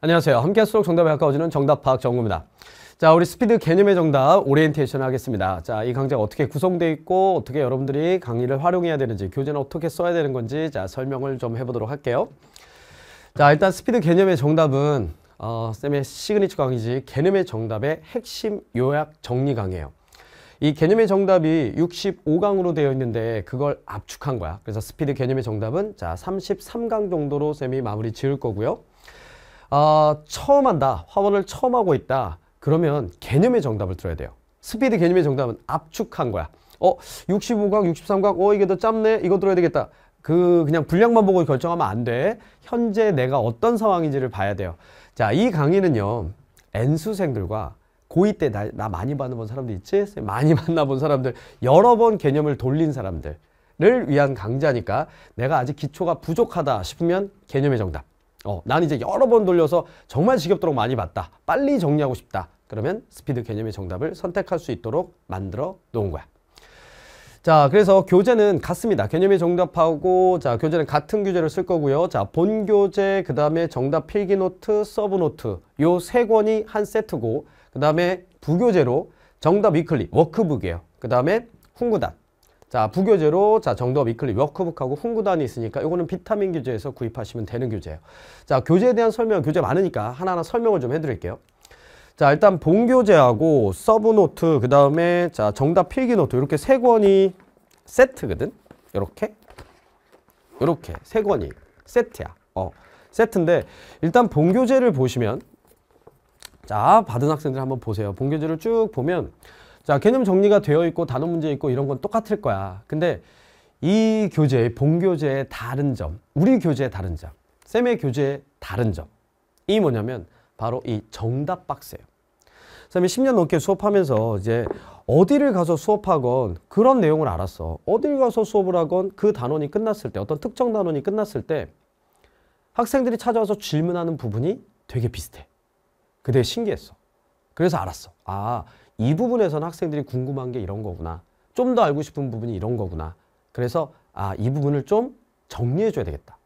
안녕하세요. 함께 할 수록 정답에 가까워지는 정답 파악 정구입니다. 자, 우리 스피드 개념의 정답 오리엔테이션 하겠습니다. 자, 이 강좌가 어떻게 구성되어 있고 어떻게 여러분들이 강의를 활용해야 되는지 교재는 어떻게 써야 되는 건지 자, 설명을 좀 해보도록 할게요. 자, 일단 스피드 개념의 정답은 어, 쌤의 시그니처 강의지 개념의 정답의 핵심 요약 정리 강의예요. 이 개념의 정답이 65강으로 되어 있는데 그걸 압축한 거야. 그래서 스피드 개념의 정답은 자 33강 정도로 쌤이 마무리 지을 거고요. 아, 처음 한다. 화원을 처음 하고 있다. 그러면 개념의 정답을 들어야 돼요. 스피드 개념의 정답은 압축한 거야. 어, 65각, 63각, 어, 이게 더 짧네? 이거 들어야 되겠다. 그, 그냥 분량만 보고 결정하면 안 돼. 현재 내가 어떤 상황인지를 봐야 돼요. 자, 이 강의는요, N수생들과 고2 때 나, 나 많이 만나본 사람들 있지? 많이 만나본 사람들, 여러 번 개념을 돌린 사람들을 위한 강좌니까 내가 아직 기초가 부족하다 싶으면 개념의 정답. 어, 난 이제 여러 번 돌려서 정말 지겹도록 많이 봤다. 빨리 정리하고 싶다. 그러면 스피드 개념의 정답을 선택할 수 있도록 만들어 놓은 거야. 자, 그래서 교재는 같습니다. 개념의 정답하고 자, 교재는 같은 교재를 쓸 거고요. 자, 본 교재, 그다음에 정답 필기 노트, 서브 노트. 요 세 권이 한 세트고 그다음에 부교재로 정답 위클리 워크북이에요. 그다음에 훈구단 자 부교재로 자정도이클리 워크북하고 훈구단이 있으니까 이거는 비타민 교재에서 구입하시면 되는 교재예요. 자 교재에 대한 설명 교재 많으니까 하나하나 설명을 좀 해드릴게요. 자 일단 본교재하고 서브노트 그 다음에 자 정답 필기노트 이렇게 세 권이 세트거든. 이렇게 이렇게 세 권이 세트야. 어 세트인데 일단 본교재를 보시면 자 받은 학생들 한번 보세요. 본교재를 쭉 보면 자 개념 정리가 되어 있고 단어 문제 있고 이런 건 똑같을 거야. 근데 이 교재의 본 교재의 다른 점, 우리 교재의 다른 점, 쌤의 교재의 다른 점, 이 뭐냐면 바로 이 정답 박스예요. 쌤이 10년 넘게 수업하면서 이제 어디를 가서 수업하건 그런 내용을 알았어. 어딜 가서 수업을 하건 그 단원이 끝났을 때, 어떤 특정 단원이 끝났을 때 학생들이 찾아와서 질문하는 부분이 되게 비슷해. 그대 신기했어. 그래서 알았어. 아, 이 부분에서는 학생들이 궁금한 게 이런 거구나. 좀 더 알고 싶은 부분이 이런 거구나. 그래서 아, 이 부분을 좀 정리해 줘야 되겠다.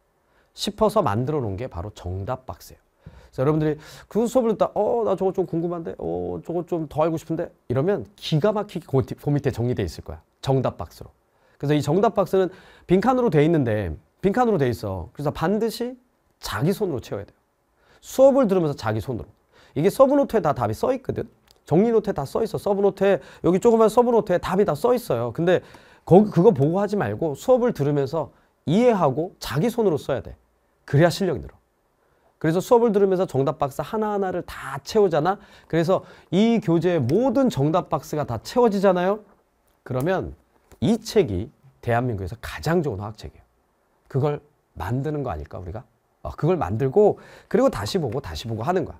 싶어서 만들어 놓은 게 바로 정답 박스예요. 그래서 여러분들이 그 수업을 듣다 어, 나 저거 좀 궁금한데. 어, 저거 좀 더 알고 싶은데. 이러면 기가 막히게 그, 밑에 정리돼 있을 거야. 정답 박스로. 그래서 이 정답 박스는 빈칸으로 돼 있는데 빈칸으로 돼 있어. 그래서 반드시 자기 손으로 채워야 돼요. 수업을 들으면서 자기 손으로. 이게 서브노트에 다 답이 써 있거든. 정리노트에 다 써 있어. 서브노트에 여기 조그만 서브노트에 답이 다 써 있어요. 근데 거기 그거 보고 하지 말고 수업을 들으면서 이해하고 자기 손으로 써야 돼. 그래야 실력이 늘어. 그래서 수업을 들으면서 정답 박스 하나하나를 다 채우잖아. 그래서 이 교재의 모든 정답 박스가 다 채워지잖아요. 그러면 이 책이 대한민국에서 가장 좋은 화학책이에요. 그걸 만드는 거 아닐까 우리가? 어, 그걸 만들고 그리고 다시 보고 다시 보고 하는 거야.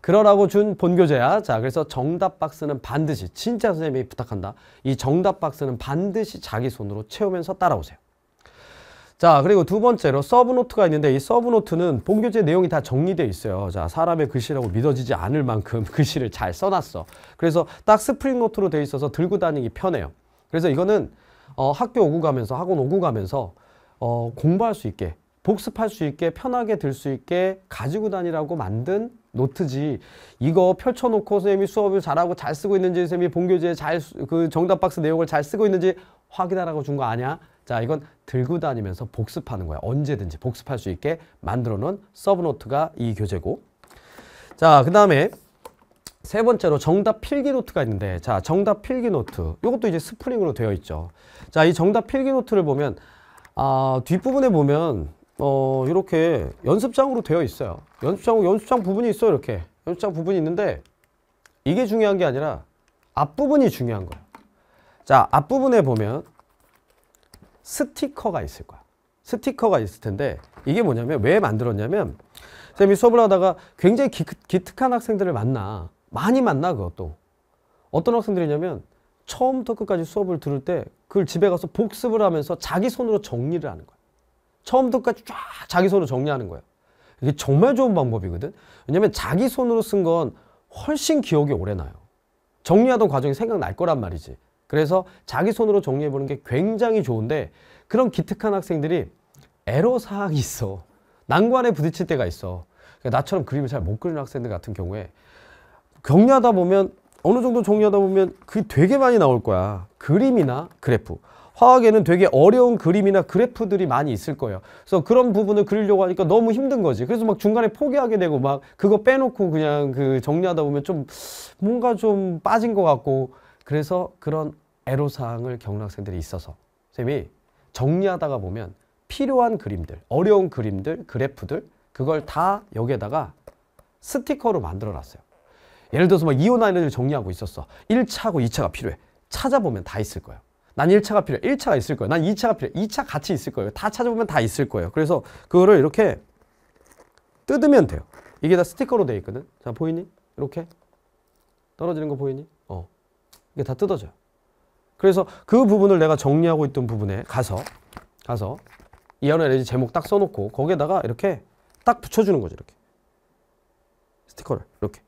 그러라고 준 본교재야. 자, 그래서 정답 박스는 반드시 진짜 선생님이 부탁한다. 이 정답 박스는 반드시 자기 손으로 채우면서 따라오세요. 자, 그리고 두 번째로 서브노트가 있는데 이 서브노트는 본교재 내용이 다 정리되어 있어요. 자, 사람의 글씨라고 믿어지지 않을 만큼 글씨를 잘 써놨어. 그래서 딱 스프링노트로 되어 있어서 들고 다니기 편해요. 그래서 이거는 어, 학교 오고 가면서 학원 오고 가면서 어, 공부할 수 있게 복습할 수 있게 편하게 들 수 있게 가지고 다니라고 만든 노트지 이거 펼쳐놓고 선생님이 수업을 잘하고 잘 쓰고 있는지 선생님이 본교재 에 잘그 정답 박스 내용을 잘 쓰고 있는지 확인하라고 준 거 아니야? 자 이건 들고 다니면서 복습하는 거야 언제든지 복습할 수 있게 만들어 놓은 서브노트가 이 교재고 자 그 다음에 세 번째로 정답 필기 노트가 있는데 자 정답 필기 노트 이것도 이제 스프링으로 되어 있죠 자 이 정답 필기 노트를 보면 아 뒷부분에 보면 어, 이렇게 연습장으로 되어 있어요. 연습장, 연습장 부분이 있어요, 이렇게. 연습장 부분이 있는데 이게 중요한 게 아니라 앞부분이 중요한 거예요. 자, 앞부분에 보면 스티커가 있을 거야. 스티커가 있을 텐데 이게 뭐냐면 왜 만들었냐면 쌤이 수업을 하다가 굉장히 기, 기특한 학생들을 만나. 많이 만나, 그것도. 어떤 학생들이냐면 처음부터 끝까지 수업을 들을 때 그걸 집에 가서 복습을 하면서 자기 손으로 정리를 하는 거야. 처음부터까지 쫙 자기 손으로 정리하는 거예요. 이게 정말 좋은 방법이거든. 왜냐면 자기 손으로 쓴 건 훨씬 기억이 오래 나요. 정리하던 과정이 생각날 거란 말이지. 그래서 자기 손으로 정리해 보는 게 굉장히 좋은데 그런 기특한 학생들이 에러 사항이 있어. 난관에 부딪힐 때가 있어. 그러니까 나처럼 그림을 잘 못 그리는 학생들 같은 경우에 정리하다 보면 어느 정도 정리하다 보면 그게 되게 많이 나올 거야. 그림이나 그래프. 화학에는 되게 어려운 그림이나 그래프들이 많이 있을 거예요. 그래서 그런 부분을 그리려고 하니까 너무 힘든 거지. 그래서 막 중간에 포기하게 되고 막 그거 빼놓고 그냥 그 정리하다 보면 좀 뭔가 좀 빠진 것 같고 그래서 그런 애로사항을 겪는 학생들이 있어서 쌤이 정리하다가 보면 필요한 그림들, 어려운 그림들, 그래프들 그걸 다 여기에다가 스티커로 만들어 놨어요. 예를 들어서 막 이온 아이를 정리하고 있었어. 1차하고 2차가 필요해. 찾아보면 다 있을 거예요. 난 1차가 필요해. 1차가 있을 거예요. 난 2차가 필요해. 2차 같이 있을 거예요. 다 찾아보면 다 있을 거예요. 그래서 그거를 이렇게 뜯으면 돼요. 이게 다 스티커로 돼 있거든. 자, 보이니? 이렇게. 떨어지는 거 보이니? 어. 이게 다 뜯어져요. 그래서 그 부분을 내가 정리하고 있던 부분에 가서 가서 이하로 에너지 제목 딱 써놓고 거기에다가 이렇게 딱 붙여주는 거죠. 이렇게. 스티커를 이렇게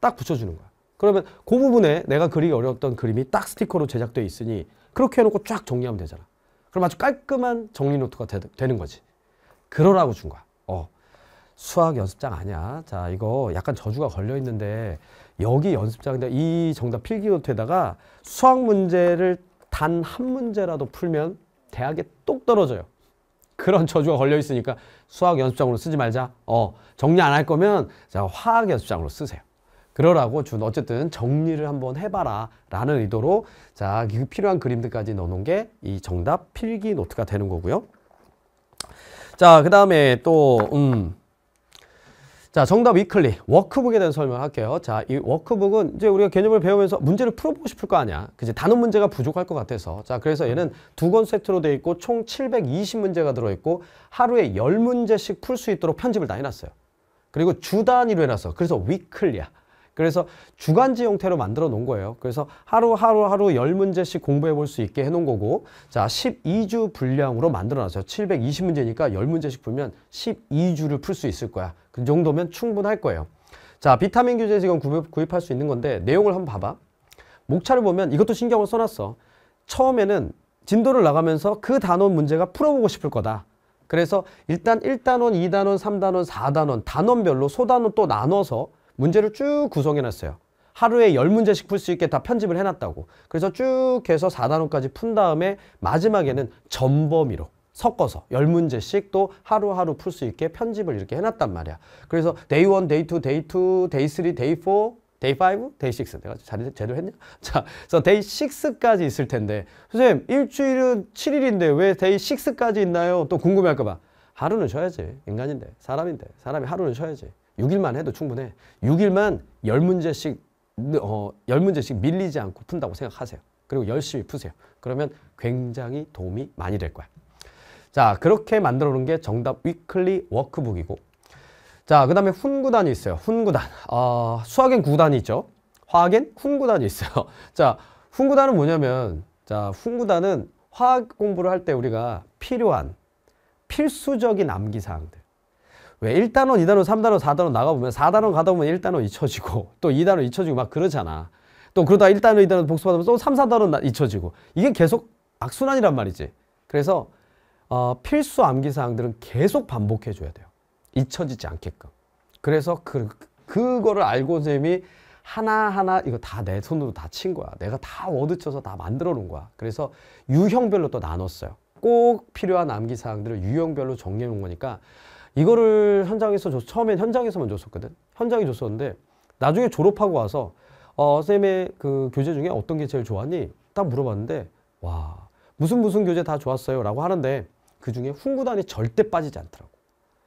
딱 붙여주는 거야. 그러면 그 부분에 내가 그리기 어려웠던 그림이 딱 스티커로 제작되어 있으니 그렇게 해놓고 쫙 정리하면 되잖아. 그럼 아주 깔끔한 정리 노트가 되, 는 거지. 그러라고 준 거야. 어. 수학 연습장 아니야. 자, 이거 약간 저주가 걸려 있는데 여기 연습장인데 이 정답 필기 노트에다가 수학 문제를 단 한 문제라도 풀면 대학에 똑 떨어져요. 그런 저주가 걸려 있으니까 수학 연습장으로 쓰지 말자. 어, 정리 안 할 거면 자, 화학 연습장으로 쓰세요. 그러라고 준 어쨌든 정리를 한번 해봐라 라는 의도로 자 그 필요한 그림들까지 넣어놓은 게 이 정답 필기 노트가 되는 거고요. 자 그 다음에 또 음. 자 정답 위클리 워크북에 대한 설명할게요. 자 이 워크북은 이제 우리가 개념을 배우면서 문제를 풀어보고 싶을 거 아니야. 그지 단원 문제가 부족할 것 같아서 자 그래서 얘는 두 권 세트로 돼 있고 총 720문제가 들어있고 하루에 10문제씩 풀 수 있도록 편집을 다 해놨어요. 그리고 주 단위로 해놨어. 그래서 위클리야. 그래서 주간지 형태로 만들어 놓은 거예요. 그래서 하루하루 하루 열문제씩 공부해 볼 수 있게 해 놓은 거고 자 12주 분량으로 만들어 놨어요. 720문제니까 열문제씩 풀면 12주를 풀 수 있을 거야. 그 정도면 충분할 거예요. 자 비타민 규제 지금 구입, 할수 있는 건데 내용을 한번 봐봐. 목차를 보면 이것도 신경을 써놨어. 처음에는 진도를 나가면서 그 단원 문제가 풀어보고 싶을 거다. 그래서 일단 1단원, 2단원, 3단원, 4단원 단원별로 소단원 또 나눠서 문제를 쭉 구성해 놨어요. 하루에 열문제씩 풀 수 있게 다 편집을 해놨다고. 그래서 쭉 해서 4단원까지 푼 다음에 마지막에는 전범위로 섞어서 열문제씩또 하루하루 풀 수 있게 편집을 이렇게 해놨단 말이야. 그래서 데이 원, 데이 투, 데이 투, 데이 쓰리, 데이 포, 데이 파이브, 데이 식스. 내가 자리 제대로 했냐? 자, 그래서 데이 식스까지 있을 텐데 선생님 일주일은 칠일인데왜 데이 식스까지 있나요? 또 궁금해할까 봐. 하루는 쉬어야지. 인간인데. 사람인데. 사람이 하루는 쉬어야지. 6일만 해도 충분해. 6일만 10문제씩 어, 10문제씩 밀리지 않고 푼다고 생각하세요. 그리고 열심히 푸세요. 그러면 굉장히 도움이 많이 될 거야. 자, 그렇게 만들어 놓은 게 정답 위클리 워크북이고 자, 그 다음에 훈구단이 있어요. 훈구단. 어, 수학엔 구단이 있죠. 화학엔 훈구단이 있어요. 자, 훈구단은 뭐냐면 자, 훈구단은 화학 공부를 할 때 우리가 필요한 필수적인 암기 사항들 왜 1단원, 2단원, 3단원, 4단원 나가보면 4단원 가다 보면 1단원 잊혀지고 또 2단원 잊혀지고 막 그러잖아. 또 그러다 1단원, 2단원 복습하다 보면 또 3, 4단원 잊혀지고 이게 계속 악순환이란 말이지. 그래서 어, 필수 암기사항들은 계속 반복해줘야 돼요. 잊혀지지 않게끔. 그래서 그, 그거를 알고 선생이 하나하나 이거 다 내 손으로 다 친 거야. 내가 다 워드쳐서 다 만들어 놓은 거야. 그래서 유형별로 또 나눴어요. 꼭 필요한 암기사항들을 유형별로 정리해 놓은 거니까 이거를 현장에서 줬, 처음엔 현장에서만 줬었거든. 현장에 줬었는데 나중에 졸업하고 와서 어, 쌤의 그 교재 중에 어떤 게 제일 좋았니? 딱 물어봤는데 와 무슨 무슨 교재 다 좋았어요 라고 하는데 그 중에 훈구단이 절대 빠지지 않더라고.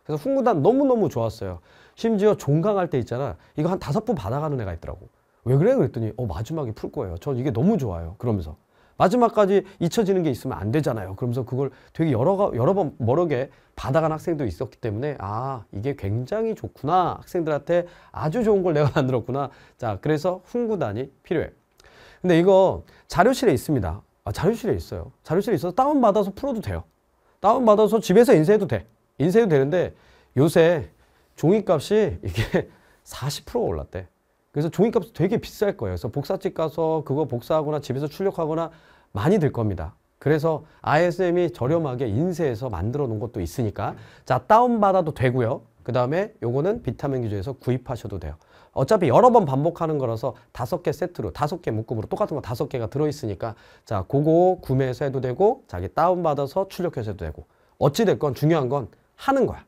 그래서 훈구단 너무너무 좋았어요. 심지어 종강할 때 있잖아. 이거 한 다섯 분 받아가는 애가 있더라고. 왜 그래? 그랬더니 어 마지막에 풀 거예요. 전 이게 너무 좋아요. 그러면서 마지막까지 잊혀지는 게 있으면 안 되잖아요. 그러면서 그걸 되게 여러, 여러 번모르게 받아간 학생도 있었기 때문에 아 이게 굉장히 좋구나 학생들한테 아주 좋은 걸 내가 만들었구나 자 그래서 훈구단이 필요해 근데 이거 자료실에 있습니다 아, 자료실에 있어요 자료실에 있어서 다운받아서 풀어도 돼요 다운받아서 집에서 인쇄해도 돼 인쇄해도 되는데 요새 종이값이 이게 40% 올랐대 그래서 종이값 되게 비쌀 거예요. 그래서 복사집 가서 그거 복사하거나 집에서 출력하거나 많이 들 겁니다. 그래서 ISM이 저렴하게 인쇄해서 만들어 놓은 것도 있으니까 자 다운받아도 되고요. 그 다음에 요거는 비타민 기조에서 구입하셔도 돼요. 어차피 여러 번 반복하는 거라서 다섯 개 세트로 다섯 개 묶음으로 똑같은 거 다섯 개가 들어있으니까 자 그거 구매해서 해도 되고 자기 다운받아서 출력해서 해도 되고 어찌됐건 중요한 건 하는 거야.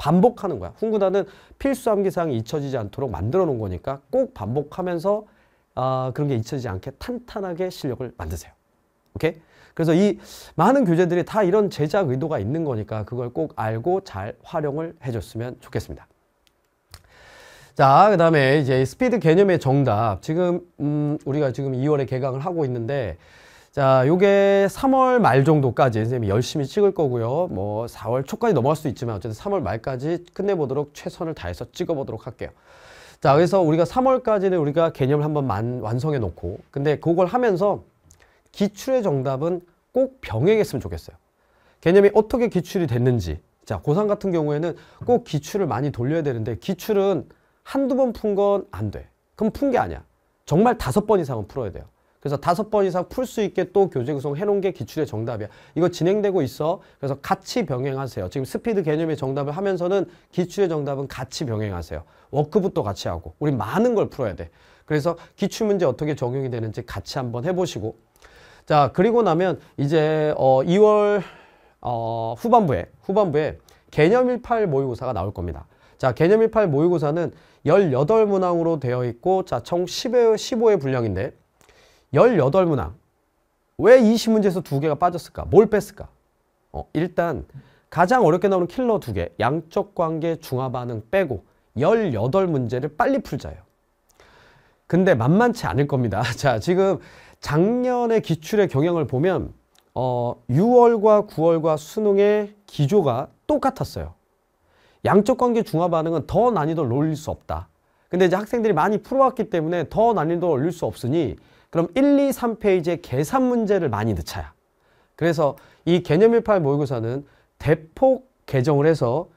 반복하는 거야. 훈구단은 필수 암기사항이 잊혀지지 않도록 만들어 놓은 거니까 꼭 반복하면서 아, 그런 게 잊혀지지 않게 탄탄하게 실력을 만드세요. 오케이? 그래서 이 많은 교재들이 다 이런 제작 의도가 있는 거니까 그걸 꼭 알고 잘 활용을 해줬으면 좋겠습니다. 자, 그 다음에 이제 스피드 개념의 정답. 지금, 음, 우리가 지금 2월에 개강을 하고 있는데, 자, 요게 3월 말 정도까지 선생님이 뭐 열심히 찍을 거고요. 뭐 4월 초까지 넘어갈 수 있지만 어쨌든 3월 말까지 끝내보도록 최선을 다해서 찍어보도록 할게요. 자, 그래서 우리가 3월까지는 우리가 개념을 한번 만, 완성해 놓고 근데 그걸 하면서 기출의 정답은 꼭 병행했으면 좋겠어요. 개념이 어떻게 기출이 됐는지 자, 고3 같은 경우에는 꼭 기출을 많이 돌려야 되는데 기출은 한두 번 푼 건 안 돼. 그럼 푼 게 아니야. 정말 다섯 번 이상은 풀어야 돼요. 그래서 다섯 번 이상 풀 수 있게 또 교재 구성 해놓은 게 기출의 정답이야. 이거 진행되고 있어. 그래서 같이 병행하세요. 지금 스피드 개념의 정답을 하면서는 기출의 정답은 같이 병행하세요. 워크부터 같이 하고. 우리 많은 걸 풀어야 돼. 그래서 기출 문제 어떻게 적용이 되는지 같이 한번 해보시고. 자, 그리고 나면 이제 어 2월 어 후반부에 후반부에 개념 18 모의고사가 나올 겁니다. 자, 개념 18 모의고사는 18문항으로 되어 있고 자, 총 10회, 15회 분량인데 18문항. 왜 이시문제에서두 개가 빠졌을까? 뭘 뺐을까? 어, 일단 가장 어렵게 나오는 킬러 두 개, 양적 관계 중화 반응 빼고 18문제를 빨리 풀자요 근데 만만치 않을 겁니다. 자, 지금 작년에 기출의 경향을 보면 어, 6월과 9월과 수능의 기조가 똑같았어요. 양적 관계 중화 반응은 더 난이도를 올릴 수 없다. 근데 이제 학생들이 많이 풀어왔기 때문에 더 난이도를 올릴 수 없으니 그럼 1, 2, 3페이지에 계산 문제를 많이 넣자야. 그래서 이 개념 18 모의고사는 대폭 개정을 해서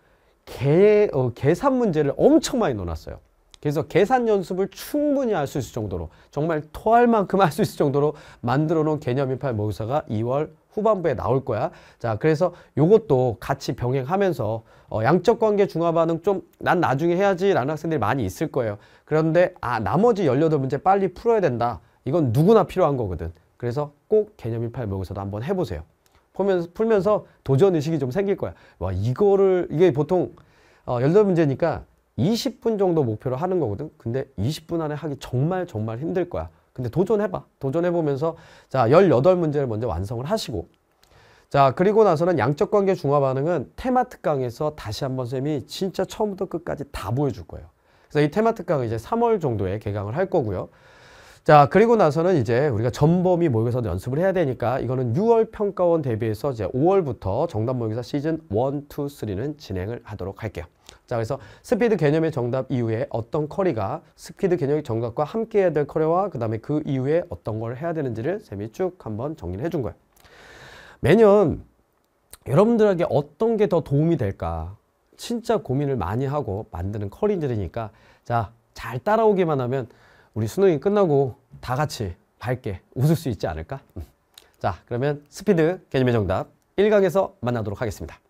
개, 어, 계산 문제를 엄청 많이 넣어놨어요. 그래서 계산 연습을 충분히 할 수 있을 정도로 정말 토할 만큼 할 수 있을 정도로 만들어 놓은 개념 18 모의사가 고 2월 후반부에 나올 거야. 자, 그래서 요것도 같이 병행하면서 어, 양적 관계 중화 반응 좀 난 나중에 해야지라는 학생들이 많이 있을 거예요. 그런데 아, 나머지 18문제 빨리 풀어야 된다. 이건 누구나 필요한 거거든. 그래서 꼭 개념 18목에서도 한번 해보세요. 보면서, 풀면서 도전 의식이 좀 생길 거야. 와, 이거를, 이게 보통 어, 18문제니까 20분 정도 목표로 하는 거거든. 근데 20분 안에 하기 정말 정말 힘들 거야. 근데 도전해봐. 도전해보면서 자, 18문제를 먼저 완성을 하시고 자, 그리고 나서는 양적 관계 중화 반응은 테마 특강에서 다시 한번 쌤이 진짜 처음부터 끝까지 다 보여줄 거예요. 그래서 이 테마 특강은 이제 3월 정도에 개강을 할 거고요. 자 그리고 나서는 이제 우리가 전범위 모의고사 연습을 해야 되니까 이거는 6월 평가원 대비해서 이제 5월부터 정답 모의고사 시즌 1, 2, 3는 진행을 하도록 할게요. 자 그래서 스피드 개념의 정답 이후에 어떤 커리가 스피드 개념의 정답과 함께 해야 될 커리와 그 다음에 그 이후에 어떤 걸 해야 되는지를 쌤이 쭉 한번 정리를 해 준 거예요. 매년 여러분들에게 어떤 게 더 도움이 될까 진짜 고민을 많이 하고 만드는 커리들이니까 자 잘 따라오기만 하면 우리 수능이 끝나고 다 같이 밝게 웃을 수 있지 않을까? 음. 자, 그러면 스피드 개념의 정답 1강에서 만나도록 하겠습니다.